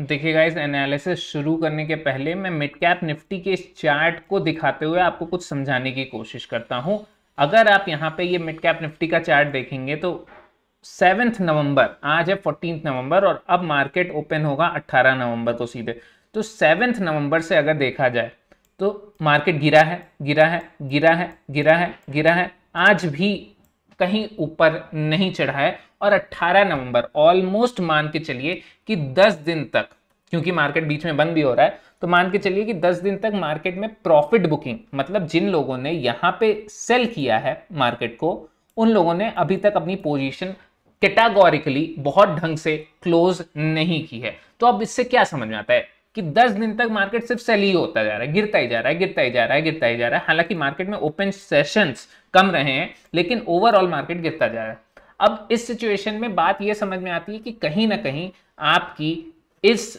देखिए guys analysis शुरू करने के पहले मैं मिड कैप निफ्टी के इस चार्ट को दिखाते हुए आपको कुछ समझाने की कोशिश करता हूं अगर आप यहां पे ये मिड कैप निफ्टी का चार्ट देखेंगे तो सेवन्थ नवंबर आज है फोर्टीन नवंबर और अब मार्केट ओपन होगा अट्ठारह नवंबर को सीधे तो सेवन्थ नवंबर से अगर देखा जाए तो मार्केट गिरा है गिरा है गिरा है गिरा है गिरा है आज भी कहीं ऊपर नहीं चढ़ा है और 18 नवंबर ऑलमोस्ट मान के चलिए कि 10 दिन तक क्योंकि मार्केट बीच में बंद भी हो रहा है तो मान के चलिए कि 10 दिन तक मार्केट में प्रॉफिट बुकिंग मतलब जिन लोगों ने यहाँ पे सेल किया है मार्केट को उन लोगों ने अभी तक अपनी पोजीशन कैटागोरिकली बहुत ढंग से क्लोज नहीं की है तो अब इससे क्या समझ में आता है कि 10 दिन तक मार्केट सिर्फ सेल ही होता जा रहा है गिरता ही जा रहा है गिरता ही जा रहा है गिरता ही जा रहा है हालांकि मार्केट में ओपन सेशंस कम रहे हैं लेकिन ओवरऑल मार्केट गिरता जा रहा है अब इस सिचुएशन में बात यह समझ में आती है कि कहीं ना कहीं आपकी इस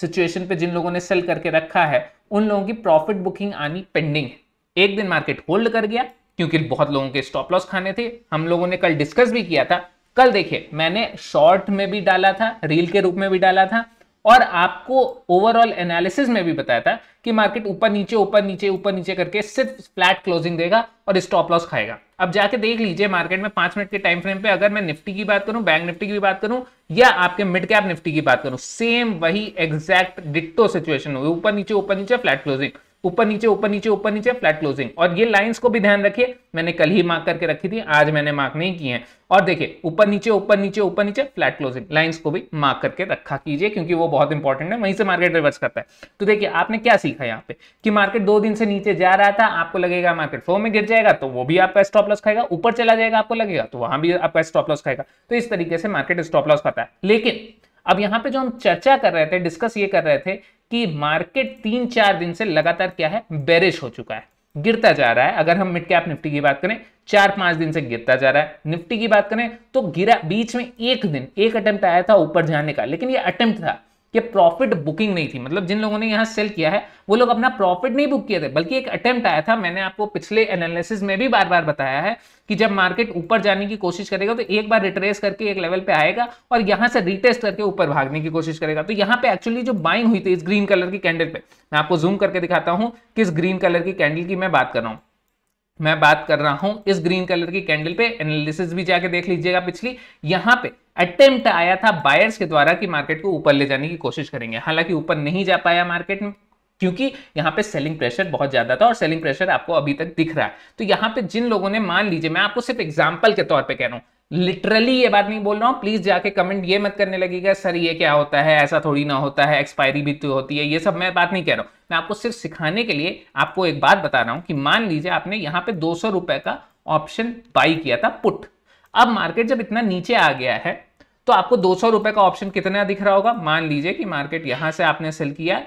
सिचुएशन पे जिन लोगों ने सेल करके रखा है उन लोगों की प्रॉफिट बुकिंग आनी पेंडिंग है एक दिन मार्केट होल्ड कर गया क्योंकि बहुत लोगों के स्टॉप लॉस खाने थे हम लोगों ने कल डिस्कस भी किया था कल देखिए मैंने शॉर्ट में भी डाला था रील के रूप में भी डाला था और आपको ओवरऑल एनालिसिस में भी बताया था कि मार्केट ऊपर नीचे ऊपर नीचे ऊपर नीचे करके सिर्फ फ्लैट क्लोजिंग देगा और स्टॉप लॉस खाएगा अब जाके देख लीजिए मार्केट में पांच मिनट के टाइम फ्रेम पे अगर मैं निफ्टी की बात करूं बैंक निफ्टी की बात करूं या आपके मिड कैप निफ्टी की बात करूं सेम वही एग्जैक्ट डिट्टो सिचुएशन हुई ऊपर नीचे ऊपर नीचे फ्लैट क्लोजिंग ऊपर नीचे ऊपर नीचे ऊपर नीचे फ्लैट क्लोजिंग और ये लाइंस को भी ध्यान रखिए मैंने कल ही मार्क करके रखी थी आज मैंने मार्क नहीं की है और देखिए ऊपर नीचे ऊपर नीचे ऊपर नीचे फ्लैट क्लोजिंग लाइंस को भी मार्क करके रखा कीजिए क्योंकि वो बहुत इंपॉर्टेंट है वहीं से मार्केट रिवर्स करता है तो देखिए आपने क्या सीखा यहाँ पे कि मार्केट दो दिन से नीचे जा रहा था आपको लगेगा मार्केट फ्लो में गिर जाएगा तो वो भी आपका स्टॉप लॉस खाएगा ऊपर चला जाएगा आपको लगेगा तो वहां भी आपका स्टॉप लॉस खाएगा तो इस तरीके से मार्केट स्टॉप लॉस खाता है लेकिन अब यहाँ पे जो हम चर्चा कर रहे थे डिस्कस ये कर रहे थे कि मार्केट तीन चार दिन से लगातार क्या है बेरिश हो चुका है गिरता जा रहा है अगर हम मिड आप निफ्टी की बात करें चार पांच दिन से गिरता जा रहा है निफ्टी की बात करें तो गिरा बीच में एक दिन एक अटेम्प्ट आया था ऊपर जाने का लेकिन ये अटेम्प्ट था कि प्रॉफिट बुकिंग नहीं थी मतलब जिन लोगों ने यहाँ सेल किया है वो लोग अपना प्रॉफिट नहीं बुक किए थे बल्कि एक अटेम्प्ट आया था मैंने आपको पिछले एनालिसिस में भी बार बार बताया है कि जब मार्केट ऊपर जाने की कोशिश करेगा तो एक बार रिट्रेस करके एक लेवल पे आएगा और यहाँ से रिटेस्ट करके ऊपर भागने की कोशिश करेगा तो यहाँ पे एक्चुअली जो बाइंग हुई थी इस ग्रीन कलर की कैंडल पे मैं आपको जूम करके दिखाता हूँ किस ग्रीन कलर की कैंडल की मैं बात कर रहा हूँ मैं बात कर रहा हूं इस ग्रीन कलर की कैंडल पे एनालिसिस भी जाके देख लीजिएगा पिछली यहां पे अटेम्प्ट आया था बायर्स के द्वारा कि मार्केट को ऊपर ले जाने की कोशिश करेंगे हालांकि ऊपर नहीं जा पाया मार्केट में क्योंकि यहाँ पे सेलिंग प्रेशर बहुत ज्यादा था और सेलिंग प्रेशर आपको अभी तक दिख रहा है तो यहाँ पे जिन लोगों ने मान लीजिए मैं आपको सिर्फ एग्जाम्पल के तौर पे कह रहा हूँ लिटरली ये बात नहीं बोल रहा हूँ प्लीज जाके कमेंट ये मत करने लगेगा सर ये क्या होता है ऐसा थोड़ी ना होता है एक्सपायरी भी तो होती है ये सब मैं बात नहीं कह रहा हूँ मैं आपको सिर्फ सिखाने के लिए आपको एक बात बता रहा हूँ कि मान लीजिए आपने यहाँ पे दो सौ का ऑप्शन बाई किया था पुट अब मार्केट जब इतना नीचे आ गया है तो आपको दो सौ रुपए का ऑप्शन कितना दिख रहा होगा मान लीजिए कि मार्केट यहां से आपने सेल किया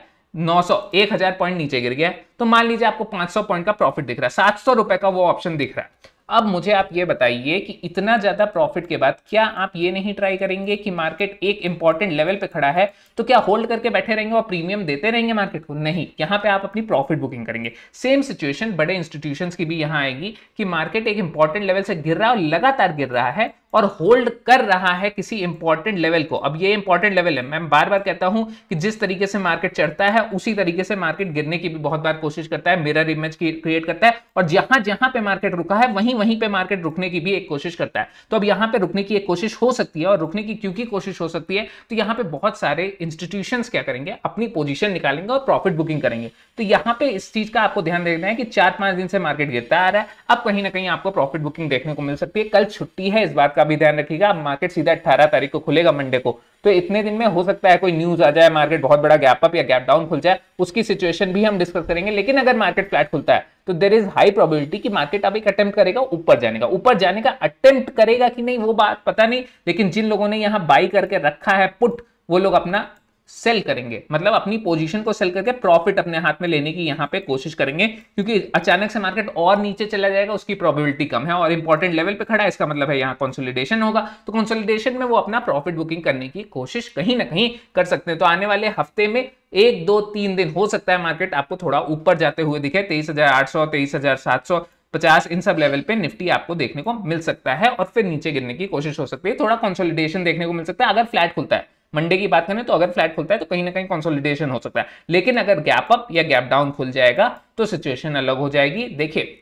नौ सौ एक हजार पॉइंट नीचे गिर गया तो मान लीजिए आपको पांच सौ पॉइंट का प्रॉफिट दिख रहा है सात सौ रुपए का वो ऑप्शन दिख रहा है अब मुझे आप ये बताइए कि इतना ज़्यादा प्रॉफिट के बाद क्या आप ये नहीं ट्राई करेंगे कि मार्केट एक इंपॉर्टेंट लेवल पे खड़ा है तो क्या होल्ड करके बैठे रहेंगे और प्रीमियम देते रहेंगे मार्केट को नहीं यहां पे आप अपनी प्रॉफिट बुकिंग करेंगे सेम सिचुएशन बड़े इंस्टीट्यूशन की भी यहां आएगी कि मार्केट एक इंपॉर्टेंट लेवल से गिर रहा है और लगातार गिर रहा है और होल्ड कर रहा है किसी इंपॉर्टेंट लेवल को अब ये इंपॉर्टेंट लेवल है मैं बार बार कहता हूं कि जिस तरीके से मार्केट चढ़ता है उसी तरीके से मार्केट गिरने की भी बहुत बार कोशिश करता है मिरर इमेज क्रिएट करता है और जहां जहां पे मार्केट रुका है वहीं वहीं पे मार्केट रुकने की भी एक कोशिश करता है तो अब यहां पर रुकने की एक कोशिश हो सकती है और रुकने की क्योंकि कोशिश हो सकती है तो यहां पर बहुत सारे इंस्टीट्यूशन क्या करेंगे अपनी पोजिशन निकालेंगे और प्रॉफिट बुकिंग करेंगे तो यहां पर इस चीज का आपको ध्यान देना है कि चार पांच दिन से मार्केट गिरता आ रहा है अब कहीं ना कहीं आपको प्रॉफिट बुकिंग देखने को मिल सकती है कल छुट्टी है इस बात का का भी ध्यान रखिएगा मार्केट सीधा अट्ठारह तारीख को खुलेगा मंडे को तो इतने दिन में हो सकता है कोई न्यूज आ जाए मार्केट बहुत बड़ा गैप अप या गैप डाउन खुल जाए उसकी सिचुएशन भी हम डिस्कस करेंगे लेकिन अगर मार्केट फ्लैट खुलता है तो देर इज हाई प्रोबेबिलिटी कि मार्केट अब एक अटेम्प्ट करेगा ऊपर जाने का ऊपर जाने का अटेम्प्ट करेगा कि नहीं वो बात पता नहीं लेकिन जिन लोगों ने यहाँ बाई करके रखा है पुट वो लोग अपना सेल करेंगे मतलब अपनी पोजीशन को सेल करके प्रॉफिट अपने हाथ में लेने की यहां पे कोशिश करेंगे क्योंकि अचानक से मार्केट और नीचे चला जाएगा उसकी प्रोबेबिलिटी कम है और इंपॉर्टेंट लेवल पे खड़ा है इसका मतलब है यहाँ कंसोलिडेशन होगा तो कंसोलिडेशन में वो अपना प्रॉफिट बुकिंग करने की कोशिश कहीं ना कहीं कर सकते हैं तो आने वाले हफ्ते में एक दो तीन दिन हो सकता है मार्केट आपको थोड़ा ऊपर जाते हुए दिखे तेईस हजार आठ सौ तेईस हजार सात सौ पचास इन सब लेवल पे निफ्टी आपको देखने को मिल सकता है और फिर नीचे गिरने की कोशिश हो सकती है थोड़ा कंसोलिडेशन देखने को मिल सकता है अगर फ्लैट खुलता है मंडे की बात करें तो अगर फ्लैट खुलता है तो कहीं ना कहीं कंसोलिडेशन हो सकता है लेकिन अगर गैप अप या गैप डाउन खुल जाएगा तो सिचुएशन अलग हो जाएगी देखिए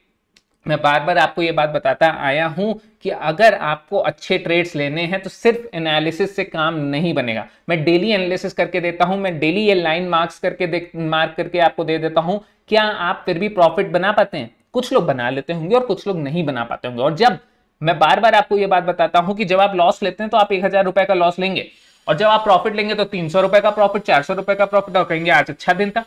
मैं बार बार आपको ये बात बताता आया हूं कि अगर आपको अच्छे ट्रेड्स लेने हैं तो सिर्फ एनालिसिस से काम नहीं बनेगा मैं डेली एनालिसिस करके देता हूं मैं डेली ये लाइन मार्क्स करके मार्क करके आपको दे देता हूं क्या आप फिर भी प्रॉफिट बना पाते हैं कुछ लोग बना लेते होंगे और कुछ लोग नहीं बना पाते होंगे और जब मैं बार बार आपको ये बात बताता हूं कि जब आप लॉस लेते हैं तो आप एक हजार रुपए का लॉस लेंगे और जब आप प्रॉफिट लेंगे तो तीन सौ रुपए का प्रॉफिट चार सौ रुपए का प्रॉफिट और कहेंगे आज अच्छा दिन था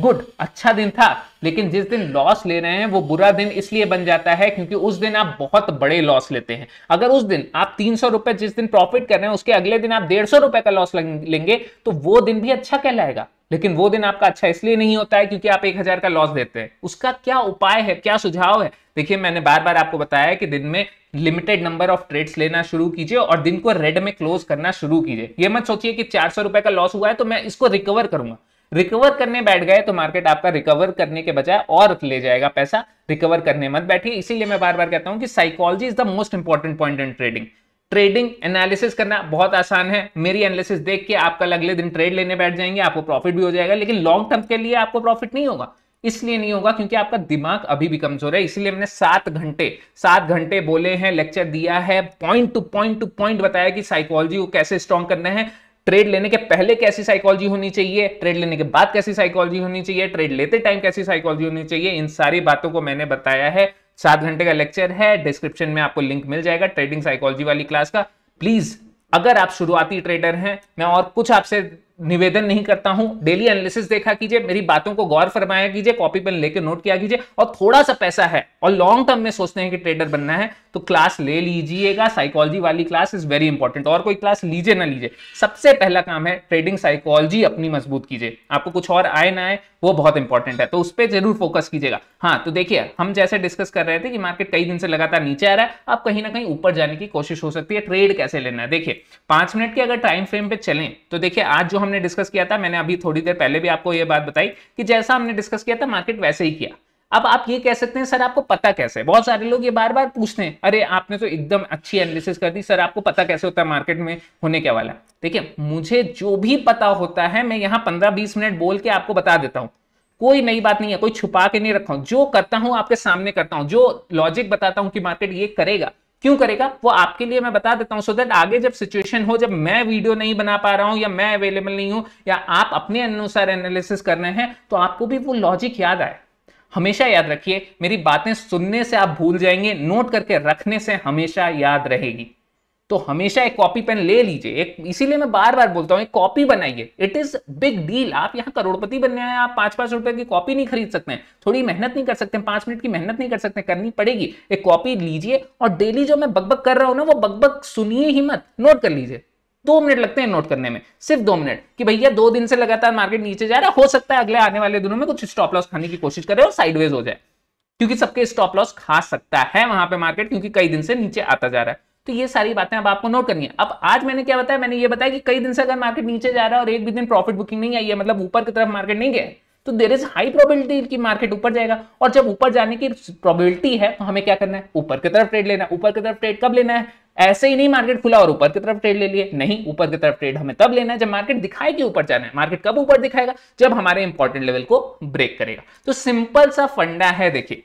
गुड अच्छा दिन था लेकिन जिस दिन लॉस ले रहे हैं वो बुरा दिन इसलिए बन जाता है क्योंकि उस दिन आप बहुत बड़े लॉस लेते हैं अगर उस दिन आप तीन सौ रुपए जिस दिन प्रॉफिट कर रहे हैं उसके अगले दिन आप डेढ़ सौ रुपए का लॉस लेंगे तो वो दिन भी अच्छा कहलाएगा लेकिन वो दिन आपका अच्छा इसलिए नहीं होता है क्योंकि आप एक हजार का लॉस देते हैं उसका क्या उपाय है क्या सुझाव है देखिए मैंने बार बार आपको बताया है कि दिन में लिमिटेड नंबर ऑफ ट्रेड्स लेना शुरू कीजिए और दिन को रेड में क्लोज करना शुरू कीजिए ये मत सोचिए कि चार सौ रुपए का लॉस हुआ है तो मैं इसको रिकवर करूंगा रिकवर करने बैठ गए तो मार्केट आपका रिकवर करने के बजाय और ले जाएगा पैसा रिकवर करने मत बैठिए इसीलिए मैं बार बार कहता हूं कि psychology is the most important point in trading trading analysis करना बहुत आसान है मेरी एनालिसिस देख के आपका अगले दिन ट्रेड लेने बैठ जाएंगे आपको प्रॉफिट भी हो जाएगा लेकिन लॉन्ग टर्म के लिए आपको प्रॉफिट नहीं होगा इसलिए नहीं होगा क्योंकि आपका दिमाग अभी भी कमजोर है इसलिए मैंने सात घंटे सात घंटे बोले हैं लेक्चर दिया है point to point to point बताया कि साइकोलॉजी को कैसे स्ट्रॉन्ग करना है ट्रेड लेने के पहले कैसी साइकोलॉजी होनी चाहिए ट्रेड लेने के बाद कैसी साइकोलॉजी होनी चाहिए ट्रेड लेते टाइम कैसी साइकोलॉजी होनी चाहिए इन सारी बातों को मैंने बताया है सात घंटे का लेक्चर है डिस्क्रिप्शन में आपको लिंक मिल जाएगा ट्रेडिंग साइकोलॉजी वाली क्लास का प्लीज अगर आप शुरुआती ट्रेडर हैं मैं और कुछ आपसे निवेदन नहीं करता हूं डेली एनालिसिस देखा कीजिए मेरी बातों को गौर फरमाया कीजिए कॉपी पेन लेकर नोट किया कीजिए और थोड़ा सा पैसा है और लॉन्ग टर्म में सोचते हैं कि ट्रेडर बनना है तो क्लास ले लीजिएगा साइकोलॉजी वाली क्लास इज वेरी इंपॉर्टेंट और कोई क्लास लीजिए ना लीजिए सबसे पहला काम है ट्रेडिंग साइकोलॉजी अपनी मजबूत कीजिए आपको कुछ और आए ना आए वो बहुत इंपॉर्टेंट है तो उस पर जरूर फोकस कीजिएगा हाँ तो देखिए हम जैसे डिस्कस कर रहे थे कि मार्केट कई दिन से लगातार नीचे आ रहा है आप कहीं ना कहीं ऊपर जाने की कोशिश हो सकती है ट्रेड कैसे लेना है देखिए पांच मिनट के अगर टाइम फ्रेम पे चलें तो देखिए आज जो हमने डिस्कस किया था मैंने अभी थोड़ी देर पहले भी आपको यह बात बताई कि जैसा हमने डिस्कस किया था मार्केट वैसे ही किया अब आप ये कह सकते हैं सर आपको पता कैसे बहुत सारे लोग ये बार बार पूछते हैं अरे आपने तो एकदम अच्छी एनालिसिस कर दी सर आपको पता कैसे होता है मार्केट में होने के वाला देखिए मुझे जो भी पता होता है मैं यहाँ पंद्रह बीस मिनट बोल के आपको बता देता हूँ कोई नई बात नहीं है कोई छुपा के नहीं रखा हूं जो करता हूं आपके सामने करता हूं जो लॉजिक बताता हूं कि मार्केट ये करेगा क्यों करेगा वो आपके लिए मैं बता देता हूं सो so देट आगे जब सिचुएशन हो जब मैं वीडियो नहीं बना पा रहा हूं या मैं अवेलेबल नहीं हूं या आप अपने अनुसार एनालिसिस कर रहे हैं तो आपको भी वो लॉजिक याद आए हमेशा याद रखिए मेरी बातें सुनने से आप भूल जाएंगे नोट करके रखने से हमेशा याद रहेगी तो हमेशा एक कॉपी पेन ले लीजिए एक इसीलिए मैं बार बार बोलता हूँ एक कॉपी बनाइए इट इज बिग डील आप यहां करोड़पति बनने हैं आप पांच पांच रुपए की कॉपी नहीं खरीद सकते हैं थोड़ी मेहनत नहीं कर सकते पांच मिनट की मेहनत नहीं कर सकते करनी पड़ेगी एक कॉपी लीजिए और डेली जो मैं बकबक कर रहा हूं ना वो बकबक सुनिए ही मत नोट कर लीजिए दो मिनट लगते हैं नोट करने में सिर्फ दो मिनट कि भैया दो दिन से लगातार मार्केट नीचे जा रहा है हो सकता है अगले आने वाले दिनों में कुछ स्टॉप लॉस खाने की कोशिश करे और साइडवेज हो जाए क्योंकि सबके स्टॉप लॉस खा सकता है वहां पे मार्केट क्योंकि कई दिन से नीचे आता जा रहा है तो ये सारी बातें अब आपको नोट करनी है अब आज मैंने क्या बताया मैंने ये बताया कि कई दिन से अगर मार्केट नीचे जा रहा है और एक भी दिन प्रॉफिट बुकिंग नहीं आई है मतलब ऊपर की तरफ मार्केट नहीं गया तो देर इज हाई प्रोबेबिलिटी की मार्केट ऊपर जाएगा और जब ऊपर जाने की प्रोबेबिलिटी है तो हमें क्या करना है ऊपर की तरफ ट्रेड लेना है ऊपर की तरफ ट्रेड कब लेना है ऐसे ही नहीं मार्केट खुला और ऊपर की तरफ ट्रेड ले लिए नहीं ऊपर की तरफ ट्रेड हमें तब लेना है जब मार्केट दिखाएगी ऊपर जाना है मार्केट कब ऊपर दिखाएगा जब हमारे इंपॉर्टेंट लेवल को ब्रेक करेगा तो सिंपल सा फंडा है देखिए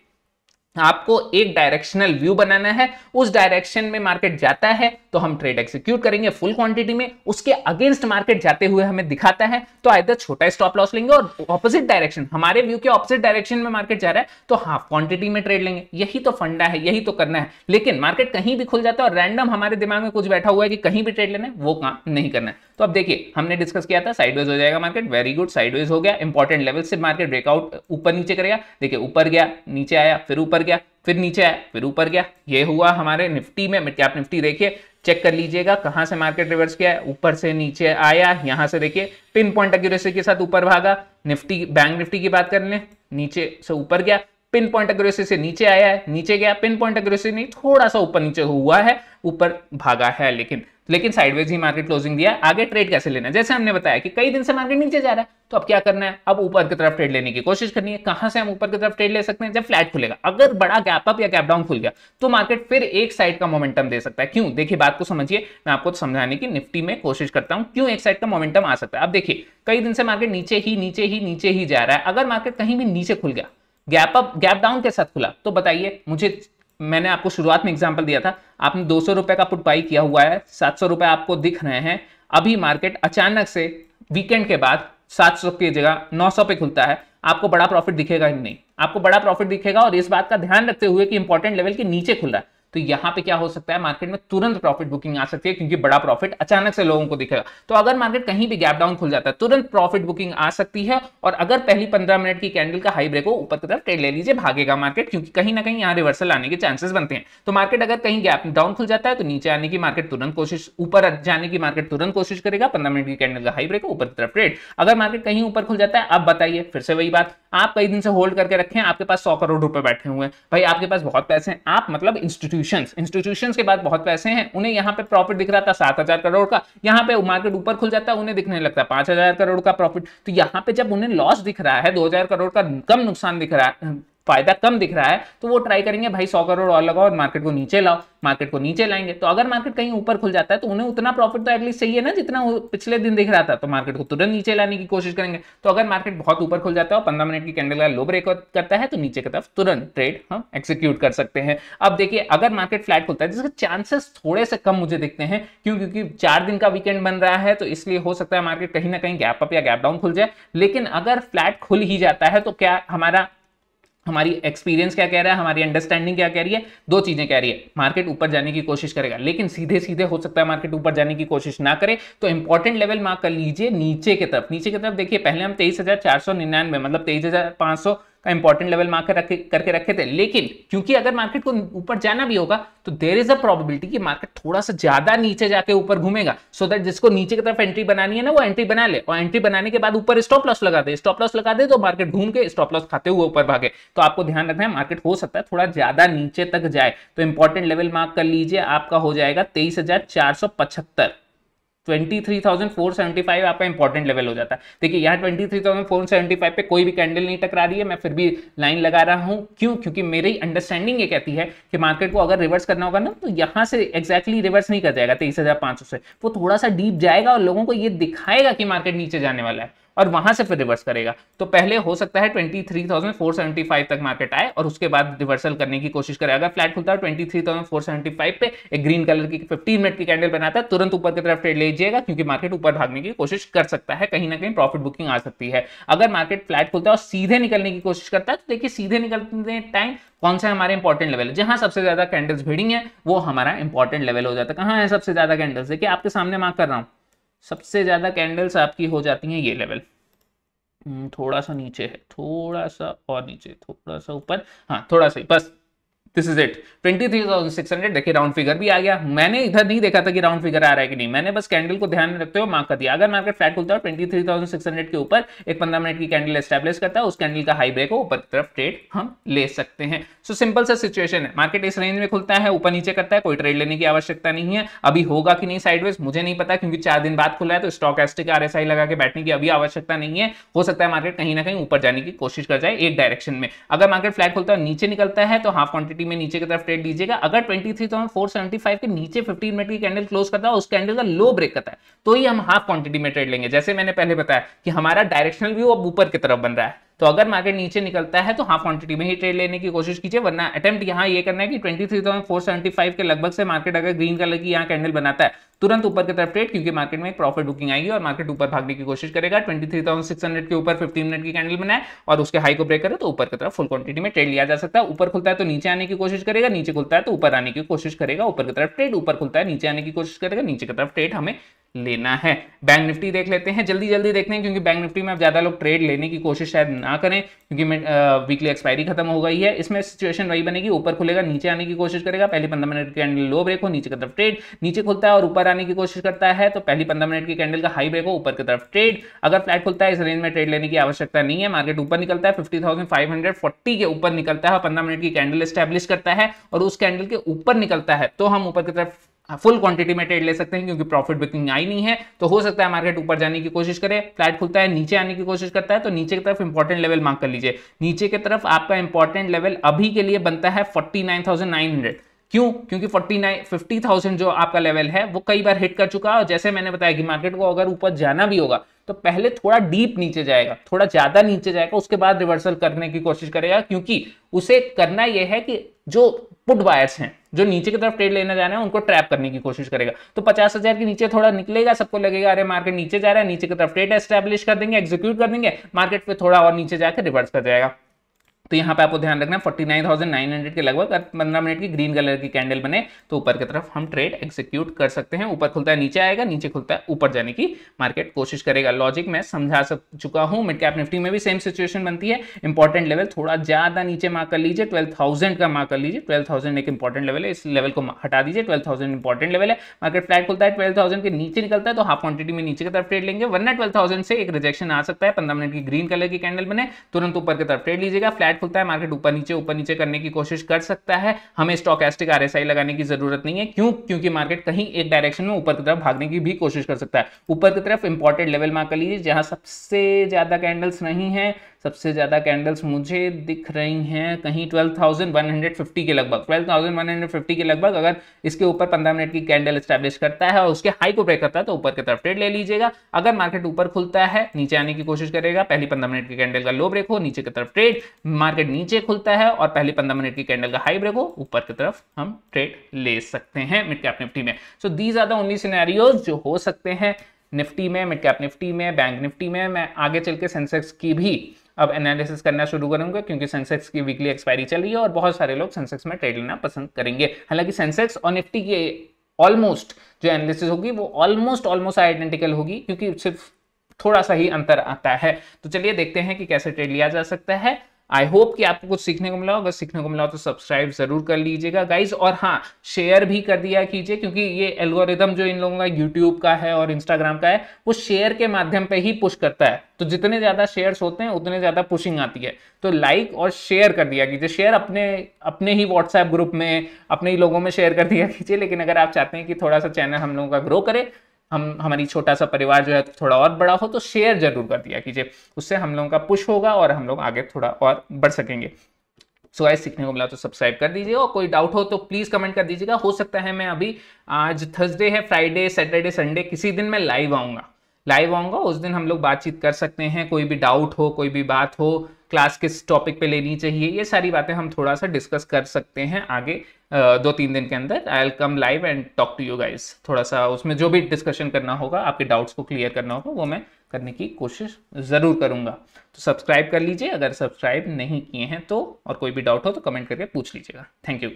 आपको एक डायरेक्शनल व्यू बनाना है उस डायरेक्शन में मार्केट जाता है तो हम ट्रेड एक्सिक्यूट करेंगे फुल क्वांटिटी में उसके अगेंस्ट मार्केट जाते हुए हमें दिखाता है तो आइधर छोटा स्टॉप लॉस लेंगे और ऑपोजिट डायरेक्शन हमारे व्यू के ऑपोजिट डायरेक्शन में मार्केट जा रहा है तो हाफ क्वांटिटी में ट्रेड लेंगे यही तो फंडा है यही तो करना है लेकिन मार्केट कहीं भी खुल जाता है और रैंडम हमारे दिमाग में कुछ बैठा हुआ है कि कहीं भी ट्रेड लेना है वो काम नहीं करना है तो अब देखिए हमने डिस्कस किया था साइडवेज हो जाएगा मार्केट वेरी गुड साइडवेज हो गया इंपॉर्टेंट लेवल से मार्केट ब्रेकआउट ऊपर नीचे करेगा देखिए ऊपर गया नीचे आया फिर ऊपर गया फिर नीचे आया फिर ऊपर गया ये हुआ हमारे निफ्टी में मिड निफ्टी देखिए चेक कर लीजिएगा कहां से मार्केट रिवर्स किया है ऊपर से नीचे आया यहां से देखिए पिन पॉइंट एक्यूरेसी के साथ ऊपर भागा निफ्टी बैंक निफ्टी की बात कर लें नीचे से ऊपर गया पिन पॉइंट एक्यूरेसी से नीचे आया है नीचे गया पिन पॉइंट एक्यूरेसी नहीं थोड़ा सा ऊपर नीचे हुआ है ऊपर भागा है लेकिन लेकिन साइडवेज ही मार्केट क्लोजिंग दिया आगे ट्रेड कैसे लेना है जैसे हमने बताया कि कई दिन से मार्केट नीचे जा रहा है तो अब क्या करना है अब ऊपर की तरफ ट्रेड लेने की कोशिश करनी है कहां से हम ऊपर की तरफ ट्रेड ले सकते हैं जब फ्लैट खुलेगा अगर बड़ा गैप अप या गैप डाउन खुल गया तो मार्केट फिर एक साइड का मोमेंटम दे सकता है क्यों देखिए बात को समझिए मैं आपको समझाने की निफ्टी में कोशिश करता हूं क्यों एक साइड का मोमेंटम आ सकता है अब देखिए कई दिन से मार्केट नीचे ही नीचे ही नीचे ही जा रहा है अगर मार्केट कहीं भी नीचे खुल गया गैप अप गैप डाउन के साथ खुला तो बताइए मुझे मैंने आपको शुरुआत में एग्जाम्पल दिया था आपने दो सौ का पुट बाई किया हुआ है सात सौ आपको दिख रहे हैं अभी मार्केट अचानक से वीकेंड के बाद 700 की जगह 900 पे खुलता है आपको बड़ा प्रॉफिट दिखेगा ही नहीं आपको बड़ा प्रॉफिट दिखेगा और इस बात का ध्यान रखते हुए कि इंपॉर्टेंट लेवल के नीचे खुल रहा है तो यहाँ पे क्या हो सकता है मार्केट में तुरंत प्रॉफिट बुकिंग आ सकती है क्योंकि बड़ा प्रॉफिट अचानक से लोगों को दिखेगा तो अगर मार्केट कहीं भी गैप डाउन खुल जाता है तुरंत प्रॉफिट बुकिंग आ सकती है और अगर पहली पंद्रह मिनट की कैंडल का हाई ब्रेक हो ऊपर की तरफ ट्रेड ले लीजिए भागेगा मार्केट क्योंकि कहीं ना कहीं यहाँ रिवर्सल आने के चांसेस बनते हैं तो मार्केट अगर कहीं गैप डाउन खुल जाता है तो नीचे आने की मार्केट तुरंत कोशिश ऊपर जाने की मार्केट तुरंत कोशिश करेगा पंद्रह मिनट की कैंडल का हाई ब्रेक ऊपर की तरफ ट्रेड अगर मार्केट कहीं ऊपर खुल जाता है अब बताइए फिर से वही बात आप कई दिन से होल्ड करके रखें आपके पास सौ करोड़ रुपए बैठे हुए हैं भाई आपके पास बहुत पैसे हैं आप मतलब इंस्टीट्यूशन इंस्टीट्यूशन के बाद बहुत पैसे हैं उन्हें यहाँ पे प्रॉफिट दिख रहा था सात हजार करोड़ का यहाँ पे मार्केट ऊपर खुल जाता है उन्हें दिखने लगता है पांच हजार करोड़ का प्रॉफिट तो यहाँ पे जब उन्हें लॉस दिख रहा है दो हजार करोड़ का कम नुकसान दिख रहा है फायदा कम दिख रहा है तो वो ट्राई करेंगे भाई सौ करोड़ और लगाओ और मार्केट को नीचे लाओ मार्केट को नीचे लाएंगे तो अगर मार्केट कहीं ऊपर खुल जाता है तो उन्हें उतना प्रॉफिट तो एटलीस्ट सही है ना जितना पिछले दिन दिख रहा था तो मार्केट को तुरंत नीचे लाने की कोशिश करेंगे तो अगर मार्केट बहुत ऊपर खुल जाता है और पंद्रह मिनट की कैंडल का लो ब्रेक करता है तो नीचे की तरफ तुरंत ट्रेड हम एक्सिक्यूट कर सकते हैं अब देखिए अगर मार्केट फ्लैट खुलता है जिसके चांसेस थोड़े से कम मुझे दिखते हैं क्यों क्योंकि चार दिन का वीकेंड बन रहा है तो इसलिए हो सकता है मार्केट कहीं ना कहीं गैप अप या गैप डाउन खुल जाए लेकिन अगर फ्लैट खुल ही जाता है तो क्या हमारा हमारी एक्सपीरियंस क्या कह रहा है हमारी अंडरस्टैंडिंग क्या कह रही है दो चीजें कह रही है मार्केट ऊपर जाने की कोशिश करेगा लेकिन सीधे सीधे हो सकता है मार्केट ऊपर जाने की कोशिश ना करे तो इंपॉर्टेंट लेवल मार्क कर लीजिए नीचे की तरफ नीचे की तरफ देखिए पहले हम तेईस मतलब तेईस का इंपॉर्टेंट लेवल मार्क रखे करके रखे थे लेकिन क्योंकि अगर मार्केट को ऊपर जाना भी होगा तो देर इज अ प्रोबेबिलिटी कि मार्केट थोड़ा सा ज्यादा नीचे जाके ऊपर घूमेगा सो दैट जिसको नीचे की तरफ एंट्री बनानी है ना वो एंट्री बना ले और एंट्री बनाने के बाद ऊपर स्टॉप लॉस लगा दे स्टॉप लॉस लगा दे तो मार्केट घूम के स्टॉप लॉस खाते हुए ऊपर भागे तो आपको ध्यान रखना है मार्केट हो सकता है थोड़ा ज्यादा नीचे तक जाए तो इंपॉर्टेंट लेवल मार्क कर लीजिए आपका हो जाएगा तेईस हजार चार सौ पचहत्तर 23,475 आपका इंपॉर्टेंट लेवल हो जाता है देखिए यहाँ 23,475 पे कोई भी कैंडल नहीं टकरा रही है मैं फिर भी लाइन लगा रहा हूँ क्यों क्योंकि मेरी अंडरस्टैंडिंग ये कहती है कि मार्केट को अगर रिवर्स करना होगा ना तो यहाँ से एक्जैक्टली exactly रिवर्स नहीं कर जाएगा तेईस से वो थोड़ा सा डीप जाएगा और लोगों को ये दिखाएगा कि मार्केट नीचे जाने वाला है और वहां से फिर रिवर्स करेगा तो पहले हो सकता है 23,475 तक मार्केट आए और उसके बाद रिवर्सल करने की कोशिश करे अगर फ्लैट खुलता है फाइव पे एक ग्रीन कलर की 15 मिनट की कैंडल बनाता है तुरंत ऊपर की तरफ ट्रेड लीजिएगा क्योंकि मार्केट ऊपर भागने की कोशिश कर सकता है कहीं ना कहीं प्रॉफिट बुकिंग आ सकती है अगर मार्केट फ्लैट खुलता है और सीधे निकलने की कोशिश करता है तो देखिए सीधे निकलते टाइम कौन सा हमारे इंपॉर्टेंट लेवल है जहां सबसे ज्यादा कैंडल्स भीड़िंग है वो हमारा इंपॉर्टेंट लेवल हो जाता है कहाँ है सबसे ज्यादा कैंडल्स देखिए आपके सामने मार्क कर रहा हूँ सबसे ज़्यादा कैंडल्स आपकी हो जाती हैं ये लेवल हम्म, थोड़ा सा नीचे है थोड़ा सा और नीचे थोड़ा सा ऊपर हाँ थोड़ा सा बस दिस इज इट 23,600 देखिए राउंड फिगर भी आ गया मैंने इधर नहीं देखा था कि राउंड फिगर आ रहा है कि नहीं मैंने बस कैंडल को ध्यान में रखते हुए मार्क कर दिया अगर मार्केट फ्लैट खुलता है twenty three thousand six hundred के ऊपर एक पंद्रह मिनट की कैंडल एस्टेब्लिश करता है उस कैंडल का हाई ब्रेक ऊपर की तरफ ट्रेड हम ले सकते हैं सो सिंपल सा सिचुएशन है मार्केट इस रेंज में खुलता है ऊपर नीचे करता है कोई ट्रेड लेने की आवश्यकता नहीं है अभी होगा कि नहीं साइडवेज मुझे नहीं पता क्योंकि चार दिन बाद खुला है तो स्टॉक एस्टिक आर लगा के बैठने की अभी आवश्यकता नहीं है हो सकता है मार्केट कहीं ना कहीं ऊपर जाने की कोशिश कर जाए एक डायरेक्शन में अगर मार्केट फ्लैट खुलता है नीचे निकलता है तो हाफ क्वांटिटी में नीचे की तरफ ट्रेड लीजिएगा अगर twenty three thousand four seventy five के नीचे फिफ्टीन मिनट की कैंडल क्लोज करता है उस कैंडल का लो ब्रेक करता है तो ही हम हाफ क्वांटिटी में ट्रेड लेंगे जैसे मैंने पहले बताया कि हमारा डायरेक्शनल व्यू अब ऊपर की तरफ बन रहा है तो अगर मार्केट नीचे निकलता है तो हाफ क्वांटिटी में ही ट्रेड लेने की कोशिश कीजिए वरना अटेम्प्ट यहाँ ये करना है कि 23,475 के लगभग से मार्केट अगर ग्रीन कलर की यहाँ कैंडल बनाता है तुरंत ऊपर की तरफ ट्रेड क्योंकि मार्केट में एक प्रॉफिट बुकिंग आएगी और मार्केट ऊपर भागने की कोशिश करेगा 23,600 के ऊपर 15 मिनट की कैंडल बनाए और उसके हाई को ब्रेक करे तो ऊपर की तरफ फुल क्वांटिटी में ट्रेड लिया जा सकता है ऊपर खुलता है तो नीचे आने की कोशिश करेगा नीचे खुलता है तो ऊपर आने की कोशिश करेगा ऊपर की तरफ ट्रेड ऊपर खुलता है नीचे आने की कोशिश करेगा नीचे की तरफ ट्रेड हमें लेना है बैंक निफ्टी देख लेते हैं जल्दी जल्दी देखते हैं क्योंकि बैंक निफ्टी में आप ज़्यादा लोग ट्रेड लेने की कोशिश शायद ना करें क्योंकि वीकली एक्सपायरी खत्म हो गई है इसमें सिचुएशन वही बनेगी ऊपर खुलेगा नीचे आने की कोशिश करेगा पहले पंद्रह मिनट की कैंडल लो ब्रेक हो नीचे की तरफ ट्रेड नीचे खुलता है और ऊपर आने की कोशिश करता है तो पहली पंद्रह मिनट की कैंडल का हाई ब्रेक हो ऊपर की तरफ ट्रेड अगर फ्लैट खुलता है इस रेंज में ट्रेड लेने की आवश्यकता नहीं है मार्केट ऊपर निकलता है फिफ्टी के ऊपर निकलता है और पंद्रह मिनट की कैंडल स्टैब्लिश करता है और उस कैंडल के ऊपर निकलता है तो हम ऊपर की तरफ फुल हाँ, क्वांटिटी में ट्रेड ले सकते हैं क्योंकि प्रॉफिट बुकिंग आई नहीं है तो हो सकता है मार्केट ऊपर जाने की कोशिश करे फ्लैट खुलता है नीचे आने की कोशिश करता है तो नीचे की तरफ इंपॉर्टेंट लेवल मार्क कर लीजिए नीचे की तरफ आपका इंपॉर्टेंट लेवल अभी के लिए बनता है फोर्टी क्यों क्योंकि 49 50,000 जो आपका लेवल है वो कई बार हिट कर चुका है और जैसे मैंने बताया कि मार्केट को अगर ऊपर जाना भी होगा तो पहले थोड़ा डीप नीचे जाएगा थोड़ा ज्यादा नीचे जाएगा उसके बाद रिवर्सल करने की कोशिश करेगा क्योंकि उसे करना यह है कि जो पुट बायर्स हैं जो नीचे की तरफ ट्रेड लेने जा रहे हैं उनको ट्रैप करने की कोशिश करेगा तो पचास हजार के नीचे थोड़ा निकलेगा सबको लगेगा अरे मार्केट नीचे जा रहा है नीचे की तरफ ट्रेड एस्टेब्लिश कर देंगे एग्जीक्यूट कर देंगे मार्केट पे थोड़ा और नीचे जाकर रिवर्स कर जाएगा तो यहाँ पे आपको ध्यान रखना forty nine thousand nine hundred के लगभग पंद्रह मिनट की ग्रीन कलर की कैंडल बने तो ऊपर की तरफ हम ट्रेड एक्सिक्यूट कर सकते हैं ऊपर खुलता है नीचे आएगा नीचे खुलता है ऊपर जाने की मार्केट कोशिश करेगा लॉजिक मैं समझा सक चुका हूँ मिड कैप निफ्टी में भी सेम सिचुएशन बनती है इंपॉर्टेंट लेवल थोड़ा ज्यादा नीचे मार कर लीजिए ट्वेल्व का मार कर लीजिए ट्वेल्व थाउजेंड एक इंपॉर्टेंट लेवल है इस लेवल को हटा दीजिए ट्वेल्व थाउजेंड इंपॉर्टेंट लेवल है मार्केट फ्लैट खुलता है ट्वेल्व थाउजेंड के नीचे निकलता है तो हाफ क्वांटिटी में नीचे की तरफ ट्रेड लेंगे वरना ट्वेल्व थाउजेंड से एक रिजेक्शन आ सकता है पंद्रह मिनट की ग्रीन कलर की कैंडल बने तुरंत ऊपर की तरफ ट्रेड लीजिएगा फ्लैट खुलता है मार्केट ऊपर नीचे ऊपर नीचे करने की कोशिश कर सकता है हमें एस्टिक आर लगाने की जरूरत नहीं है क्यों क्योंकि मार्केट कहीं एक डायरेक्शन में ऊपर की तरफ भागने की भी कोशिश कर सकता है ऊपर की तरफ इंपॉर्टेंट लेवल मार्क कर लीजिए जहां सबसे ज्यादा कैंडल्स नहीं है सबसे ज़्यादा कैंडल्स मुझे दिख रही हैं कहीं 12,150 के लगभग 12,150 के लगभग अगर इसके ऊपर 15 मिनट की कैंडल स्टैब्लिश करता है और उसके हाई को ब्रेक करता है तो ऊपर की तरफ ट्रेड ले लीजिएगा अगर मार्केट ऊपर खुलता है नीचे आने की कोशिश करेगा पहली पंद्रह मिनट की कैंडल का लो ब्रेक हो नीचे की तरफ ट्रेड मार्केट नीचे खुलता है और पहली पंद्रह मिनट की कैंडल का हाई ब्रेक हो ऊपर की तरफ हम ट्रेड ले सकते हैं मिड कैप निफ्टी में so these are only scenarios जो हो सकते हैं निफ्टी में मिड कैप निफ्टी में बैंक निफ्टी में मैं आगे चल के सेंसेक्स की भी अब एनालिसिस करना शुरू करूंगा क्योंकि सेंसेक्स की वीकली एक्सपायरी चल रही है और बहुत सारे लोग सेंसेक्स में ट्रेड लेना पसंद करेंगे हालांकि सेंसेक्स और निफ्टी के ऑलमोस्ट जो एनालिसिस होगी वो ऑलमोस्ट ऑलमोस्ट आइडेंटिकल होगी क्योंकि सिर्फ थोड़ा सा ही अंतर आता है तो चलिए देखते हैं कि कैसे ट्रेड लिया जा सकता है आई होप कि आपको कुछ सीखने को मिला हो अगर सीखने को मिला हो तो सब्सक्राइब जरूर कर लीजिएगा गाइज और हाँ शेयर भी कर दिया कीजिए क्योंकि ये एल्गोरिदम जो इन लोगों का यूट्यूब का है और इंस्टाग्राम का है वो शेयर के माध्यम पे ही पुश करता है तो जितने ज़्यादा शेयर्स होते हैं उतने ज़्यादा पुशिंग आती है तो लाइक और शेयर कर दिया कीजिए शेयर अपने अपने ही व्हाट्सएप ग्रुप में अपने ही लोगों में शेयर कर दिया कीजिए लेकिन अगर आप चाहते हैं कि थोड़ा सा चैनल हम लोगों का ग्रो करे हम हमारी छोटा सा परिवार जो है थोड़ा और बड़ा हो तो शेयर जरूर कर दिया कीजिए उससे हम लोगों का पुश होगा और हम लोग आगे थोड़ा और बढ़ सकेंगे सो आज सीखने को मिला तो सब्सक्राइब कर दीजिए और कोई डाउट हो तो प्लीज़ कमेंट कर दीजिएगा हो सकता है मैं अभी आज थर्सडे है फ्राइडे सैटरडे संडे किसी दिन मैं लाइव आऊँगा लाइव आऊँगा उस दिन हम लोग बातचीत कर सकते हैं कोई भी डाउट हो कोई भी बात हो क्लास किस टॉपिक पे लेनी चाहिए ये सारी बातें हम थोड़ा सा डिस्कस कर सकते हैं आगे दो तीन दिन के अंदर I'll come live and talk to you guys थोड़ा सा उसमें जो भी डिस्कशन करना होगा आपके डाउट्स को क्लियर करना होगा वो मैं करने की कोशिश ज़रूर करूँगा तो सब्सक्राइब कर लीजिए अगर सब्सक्राइब नहीं किए हैं तो और कोई भी डाउट हो तो कमेंट करके पूछ लीजिएगा थैंक यू